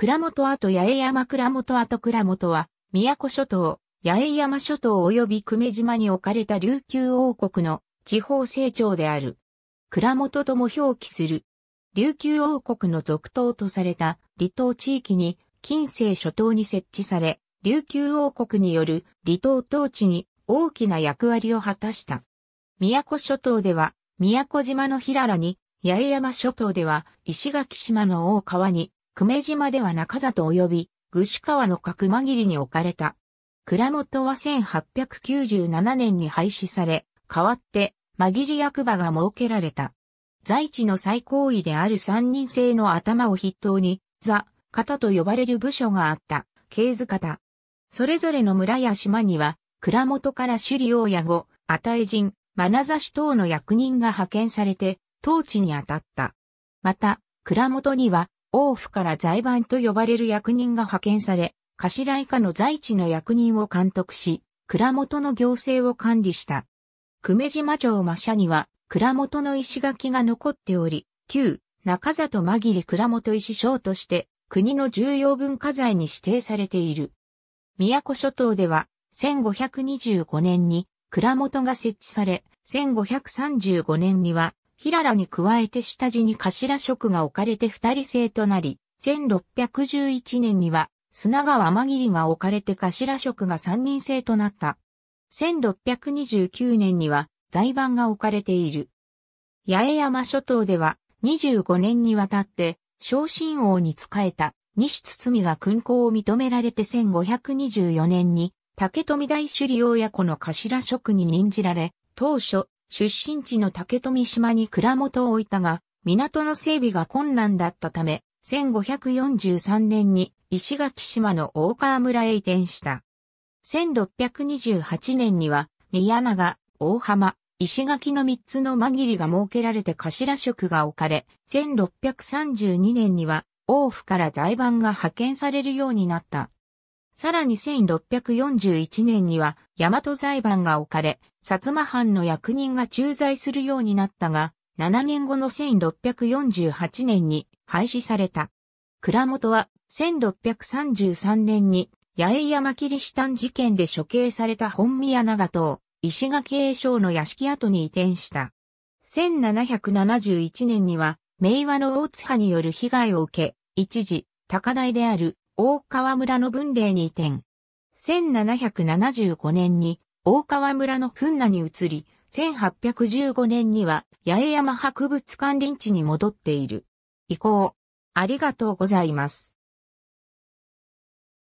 倉本跡八重山倉本跡倉本は、宮古諸島、八重山諸島及び久米島に置かれた琉球王国の地方成長である。倉本とも表記する。琉球王国の続島とされた離島地域に近世諸島に設置され、琉球王国による離島統治に大きな役割を果たした。宮古諸島では、宮古島の平らに、八重山諸島では、石垣島の大川に、久米島では中里及び、具志川の角間切に置かれた。蔵元は1897年に廃止され、代わって、間切り役場が設けられた。在地の最高位である三人制の頭を筆頭に、ザ、方と呼ばれる部署があった、経図方。それぞれの村や島には、蔵元から首里王屋後、与え人、眼差し等の役人が派遣されて、統治に当たった。また、蔵元には、王府から財番と呼ばれる役人が派遣され、頭以下の在地の役人を監督し、蔵元の行政を管理した。久米島城馬車には、蔵元の石垣が残っており、旧、中里間切蔵元石省として、国の重要文化財に指定されている。宮古諸島では、1525年に蔵元が設置され、1535年には平良に加えて下地に頭職が置かれて二人制となり、1611年には砂川天りが置かれて頭職が三人制となった。1629年には財番が置かれている。八重山諸島では25年にわたって昇進王に仕えた西堤が勲功を認められて1524年に竹富大首里親子の頭職に任じられ、当初出身地の竹富島に蔵元を置いたが、港の整備が困難だったため、1543年に石垣島の大川村へ移転した。1628年には、宮永、大浜、石垣の3つの間切りが設けられて頭職が置かれ、1632年には、王府から財番が派遣されるようになった。さらに1641年には、大和財判が置かれ、薩摩藩の役人が駐在するようになったが、7年後の1648年に廃止された。倉本は1633年に八重山キリシタン事件で処刑された本宮長藤、石垣栄翔の屋敷跡に移転した。1771年には、明和の大津派による被害を受け、一時、高台である大川村の文礼に移転。1775年に大川村の噴那に移り、1815年には八重山博物館林地に戻っている。以降、ありがとうございます。